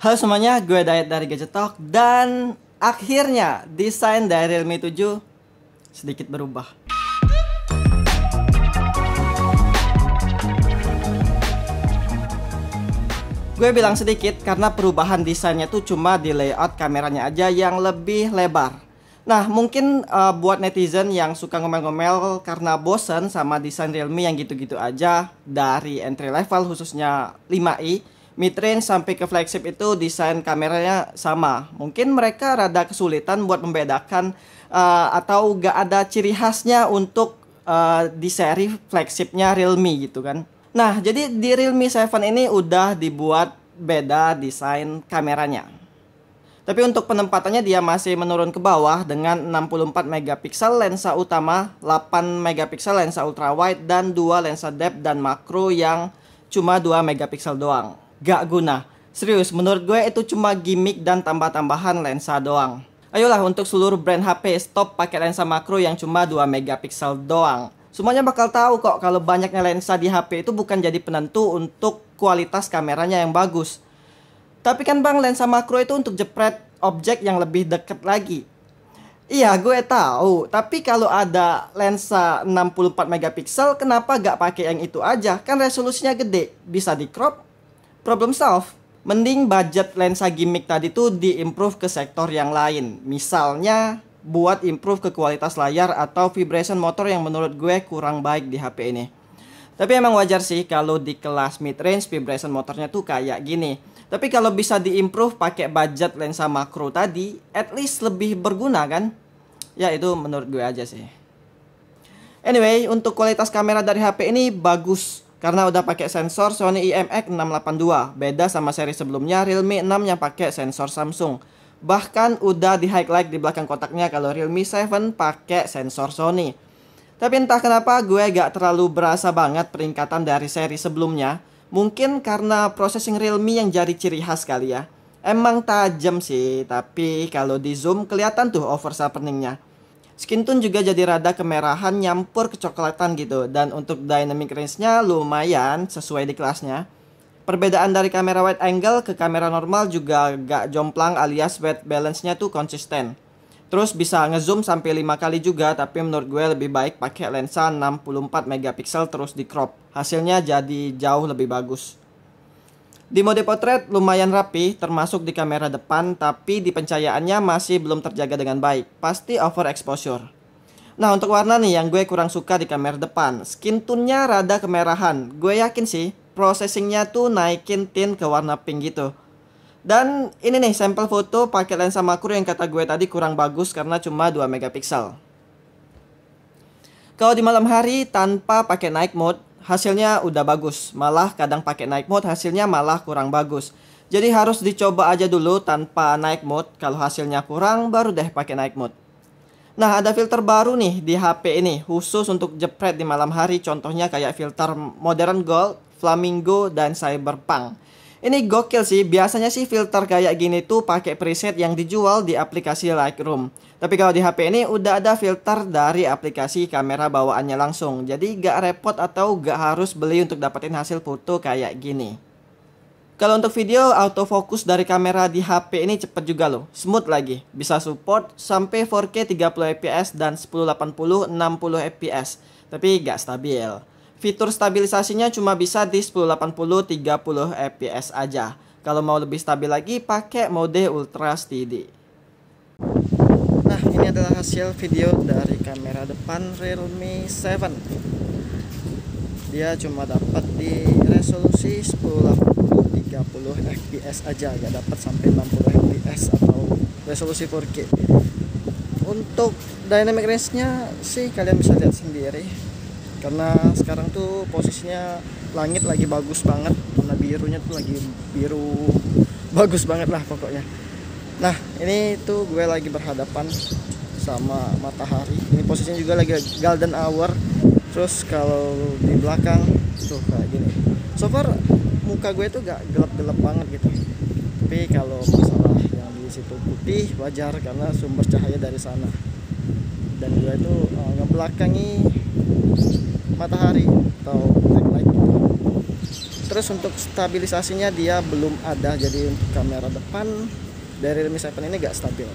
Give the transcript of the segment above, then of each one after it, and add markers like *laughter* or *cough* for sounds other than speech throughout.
Halo semuanya, gue Diet dari Gadget Talk dan akhirnya desain dari Realme 7 sedikit berubah. Gue bilang sedikit karena perubahan desainnya tuh cuma di layout kameranya aja yang lebih lebar. Nah, mungkin uh, buat netizen yang suka ngomel-ngomel karena bosen sama desain Realme yang gitu-gitu aja dari entry level khususnya 5i, mid-range sampai ke flagship itu desain kameranya sama. Mungkin mereka rada kesulitan buat membedakan uh, atau gak ada ciri khasnya untuk uh, di seri flagshipnya Realme gitu kan. Nah, jadi di Realme 7 ini udah dibuat beda desain kameranya. Tapi untuk penempatannya dia masih menurun ke bawah dengan 64 megapiksel lensa utama, 8 megapiksel lensa ultrawide dan 2 lensa depth dan makro yang cuma 2 megapiksel doang gak guna. Serius, menurut gue itu cuma gimmick dan tambah-tambahan lensa doang. Ayolah untuk seluruh brand HP stop pakai lensa makro yang cuma 2 megapiksel doang. Semuanya bakal tahu kok kalau banyaknya lensa di HP itu bukan jadi penentu untuk kualitas kameranya yang bagus. Tapi kan bang, lensa makro itu untuk jepret objek yang lebih deket lagi. Iya, gue tahu. Tapi kalau ada lensa 64 megapiksel, kenapa gak pakai yang itu aja? Kan resolusinya gede, bisa di crop problem solve. Mending budget lensa gimmick tadi tuh diimprove ke sektor yang lain. Misalnya buat improve ke kualitas layar atau vibration motor yang menurut gue kurang baik di HP ini. Tapi emang wajar sih kalau di kelas mid range vibration motornya tuh kayak gini. Tapi kalau bisa diimprove pakai budget lensa makro tadi, at least lebih berguna kan? Ya itu menurut gue aja sih. Anyway, untuk kualitas kamera dari HP ini bagus karena udah pakai sensor Sony IMX682, e beda sama seri sebelumnya Realme 6 yang pakai sensor Samsung. Bahkan udah di highlight di belakang kotaknya kalau Realme 7 pakai sensor Sony. Tapi entah kenapa gue gak terlalu berasa banget peringkatan dari seri sebelumnya. Mungkin karena processing Realme yang jadi ciri khas kali ya. Emang tajam sih, tapi kalau di zoom kelihatan tuh oversharpeningnya. Skin tone juga jadi rada kemerahan nyampur kecoklatan gitu dan untuk dynamic range-nya lumayan sesuai di kelasnya. Perbedaan dari kamera wide angle ke kamera normal juga gak jomplang alias white balance-nya tuh konsisten. Terus bisa ngezoom sampai 5 kali juga tapi menurut gue lebih baik pakai lensa 64 megapiksel terus di crop. Hasilnya jadi jauh lebih bagus. Di mode potret lumayan rapi, termasuk di kamera depan, tapi di pencahayaannya masih belum terjaga dengan baik. Pasti over exposure. Nah untuk warna nih yang gue kurang suka di kamera depan, skin tone-nya rada kemerahan. Gue yakin sih, processingnya tuh naikin tint ke warna pink gitu. Dan ini nih sampel foto pakai lensa makro yang kata gue tadi kurang bagus karena cuma 2 megapiksel. Kalau di malam hari tanpa pakai night mode, hasilnya udah bagus, malah kadang pakai night mode hasilnya malah kurang bagus. Jadi harus dicoba aja dulu tanpa night mode, kalau hasilnya kurang baru deh pakai night mode. Nah, ada filter baru nih di HP ini khusus untuk jepret di malam hari. Contohnya kayak filter Modern Gold, Flamingo, dan Cyberpunk. Ini gokil sih, biasanya sih filter kayak gini tuh pakai preset yang dijual di aplikasi Lightroom. Tapi kalau di HP ini udah ada filter dari aplikasi kamera bawaannya langsung. Jadi gak repot atau gak harus beli untuk dapetin hasil foto kayak gini. Kalau untuk video, autofocus dari kamera di HP ini cepet juga loh. Smooth lagi, bisa support sampai 4K 30fps dan 1080 60fps. Tapi gak stabil. Fitur stabilisasinya cuma bisa di 1080 30 fps aja. Kalau mau lebih stabil lagi pakai mode ultra steady. Nah, ini adalah hasil video dari kamera depan Realme 7. Dia cuma dapat di resolusi 1080 30 fps aja, nggak dapat sampai 60 fps atau resolusi 4K. Untuk dynamic range-nya sih kalian bisa lihat sendiri karena sekarang tuh posisinya langit lagi bagus banget warna birunya tuh lagi biru *laughs* bagus banget lah pokoknya nah ini tuh gue lagi berhadapan sama matahari ini posisinya juga lagi golden hour terus kalau di belakang tuh kayak gini so far muka gue tuh gak gelap-gelap banget gitu tapi kalau masalah yang di situ putih wajar karena sumber cahaya dari sana dan gue itu uh, eh, ngebelakangi matahari atau backlight gitu. terus untuk stabilisasinya dia belum ada jadi untuk kamera depan dari realme 7 ini gak stabil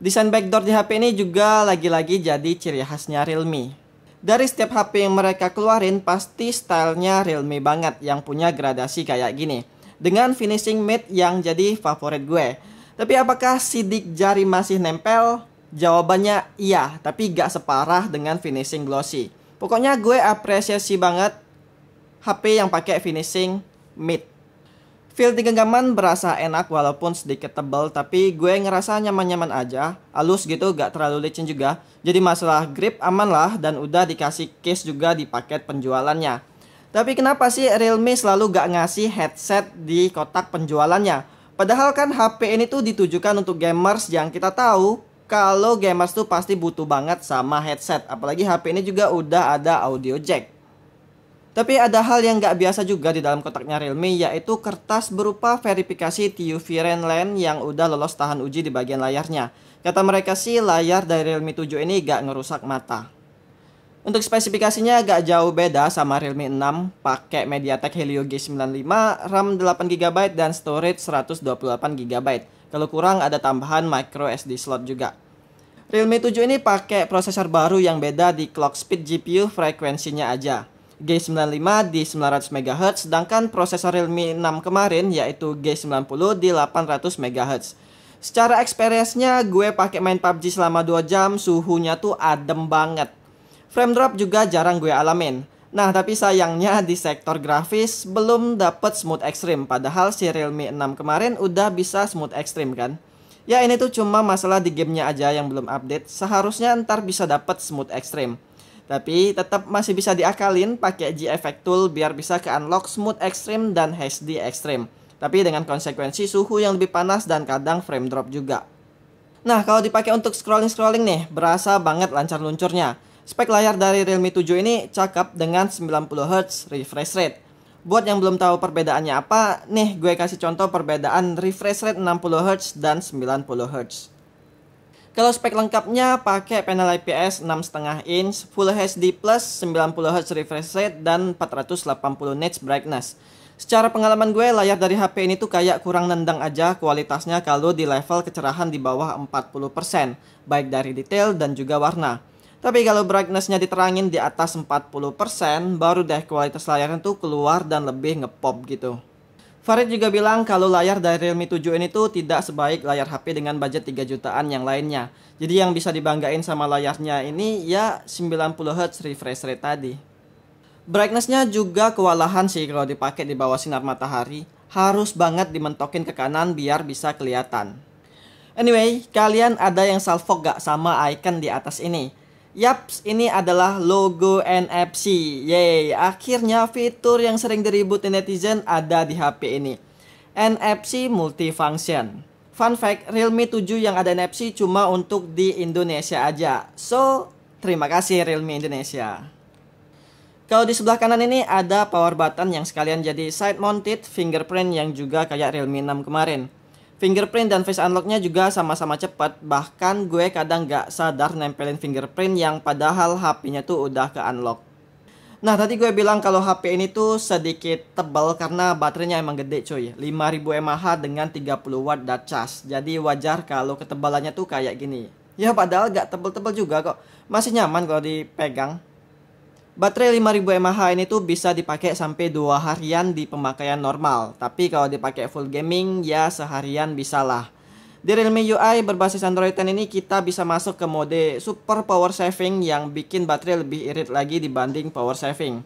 Desain backdoor di HP ini juga lagi-lagi jadi ciri khasnya Realme. Dari setiap HP yang mereka keluarin pasti stylenya Realme banget yang punya gradasi kayak gini. Dengan finishing matte yang jadi favorit gue. Tapi apakah sidik jari masih nempel? Jawabannya iya, tapi gak separah dengan finishing glossy. Pokoknya gue apresiasi banget HP yang pakai finishing mid. Feel di genggaman berasa enak walaupun sedikit tebal, tapi gue ngerasa nyaman-nyaman aja. Halus gitu, gak terlalu licin juga. Jadi masalah grip aman lah dan udah dikasih case juga di paket penjualannya. Tapi kenapa sih Realme selalu gak ngasih headset di kotak penjualannya? Padahal kan HP ini tuh ditujukan untuk gamers yang kita tahu kalau gamers tuh pasti butuh banget sama headset, apalagi HP ini juga udah ada audio jack. Tapi ada hal yang nggak biasa juga di dalam kotaknya Realme, yaitu kertas berupa verifikasi TUV Renlen yang udah lolos tahan uji di bagian layarnya. Kata mereka sih, layar dari Realme 7 ini nggak ngerusak mata. Untuk spesifikasinya agak jauh beda sama Realme 6, pakai MediaTek Helio G95, RAM 8GB dan storage 128GB. Kalau kurang ada tambahan micro SD slot juga. Realme 7 ini pakai prosesor baru yang beda di clock speed GPU frekuensinya aja. G95 di 900 MHz sedangkan prosesor Realme 6 kemarin yaitu G90 di 800 MHz. Secara experience-nya gue pakai main PUBG selama 2 jam, suhunya tuh adem banget. Frame drop juga jarang gue alamin. Nah, tapi sayangnya di sektor grafis belum dapat smooth extreme. Padahal si Realme 6 kemarin udah bisa smooth extreme kan. Ya ini tuh cuma masalah di gamenya aja yang belum update. Seharusnya ntar bisa dapat smooth extreme. Tapi tetap masih bisa diakalin pakai G Effect Tool biar bisa ke unlock smooth extreme dan HD extreme. Tapi dengan konsekuensi suhu yang lebih panas dan kadang frame drop juga. Nah, kalau dipakai untuk scrolling-scrolling nih, berasa banget lancar luncurnya. Spek layar dari Realme 7 ini cakep dengan 90Hz refresh rate. Buat yang belum tahu perbedaannya apa, nih gue kasih contoh perbedaan refresh rate 60Hz dan 90Hz. Kalau spek lengkapnya pakai panel IPS 6,5 inch, Full HD Plus 90Hz refresh rate dan 480 nits brightness. Secara pengalaman gue, layar dari HP ini tuh kayak kurang nendang aja kualitasnya kalau di level kecerahan di bawah 40%, baik dari detail dan juga warna. Tapi kalau brightnessnya diterangin di atas 40% baru deh kualitas layarnya tuh keluar dan lebih ngepop gitu. Farid juga bilang kalau layar dari Realme 7 ini tuh tidak sebaik layar HP dengan budget 3 jutaan yang lainnya. Jadi yang bisa dibanggain sama layarnya ini ya 90Hz refresh rate tadi. Brightnessnya juga kewalahan sih kalau dipakai di bawah sinar matahari. Harus banget dimentokin ke kanan biar bisa kelihatan. Anyway, kalian ada yang salvo gak sama icon di atas ini? Yaps, ini adalah logo NFC. Yeay, akhirnya fitur yang sering diributin netizen ada di HP ini. NFC Multifunction. Fun fact, Realme 7 yang ada NFC cuma untuk di Indonesia aja. So, terima kasih Realme Indonesia. Kalau di sebelah kanan ini ada power button yang sekalian jadi side mounted fingerprint yang juga kayak Realme 6 kemarin. Fingerprint dan face unlocknya juga sama-sama cepat, bahkan gue kadang gak sadar nempelin fingerprint yang padahal HP-nya tuh udah ke unlock. Nah tadi gue bilang kalau HP ini tuh sedikit tebal karena baterainya emang gede cuy 5000 mAh dengan 30 watt daya charge. Jadi wajar kalau ketebalannya tuh kayak gini Ya padahal gak tebel-tebel juga kok Masih nyaman kalau dipegang Baterai 5000 mAh ini tuh bisa dipakai sampai dua harian di pemakaian normal, tapi kalau dipakai full gaming ya seharian bisa lah. Di Realme UI berbasis Android 10 ini kita bisa masuk ke mode super power saving yang bikin baterai lebih irit lagi dibanding power saving.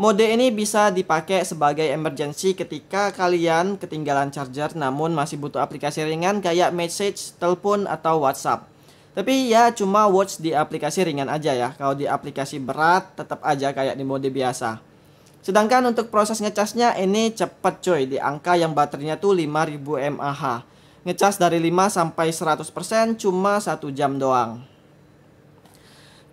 Mode ini bisa dipakai sebagai emergency ketika kalian ketinggalan charger namun masih butuh aplikasi ringan kayak message, telepon, atau WhatsApp. Tapi ya cuma watch di aplikasi ringan aja ya. Kalau di aplikasi berat tetap aja kayak di mode biasa. Sedangkan untuk proses ngecasnya ini cepet coy di angka yang baterainya tuh 5000 mAh. Ngecas dari 5 sampai 100% cuma 1 jam doang.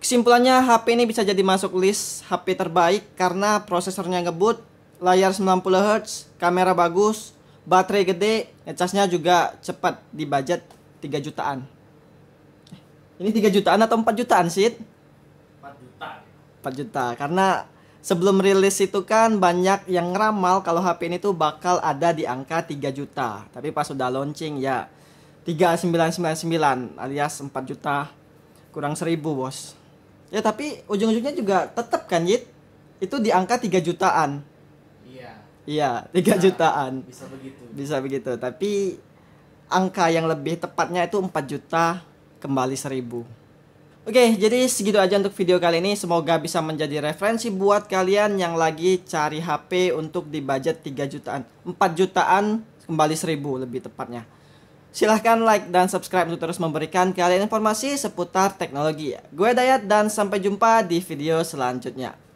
Kesimpulannya HP ini bisa jadi masuk list HP terbaik karena prosesornya ngebut, layar 90Hz, kamera bagus, baterai gede, ngecasnya juga cepat di budget 3 jutaan. Ini 3 jutaan atau 4 jutaan, Sid? 4 juta. 4 juta. Karena sebelum rilis itu kan banyak yang ngeramal kalau HP ini tuh bakal ada di angka 3 juta. Tapi pas sudah launching ya 3999 alias 4 juta kurang 1000, Bos. Ya tapi ujung-ujungnya juga tetap kan, Yit? Itu di angka 3 jutaan. Iya. Iya, 3 bisa, jutaan. Bisa begitu. Bisa begitu. Tapi angka yang lebih tepatnya itu 4 juta kembali seribu. Oke, jadi segitu aja untuk video kali ini. Semoga bisa menjadi referensi buat kalian yang lagi cari HP untuk di budget 3 jutaan, 4 jutaan kembali seribu lebih tepatnya. Silahkan like dan subscribe untuk terus memberikan kalian informasi seputar teknologi. Gue Dayat dan sampai jumpa di video selanjutnya.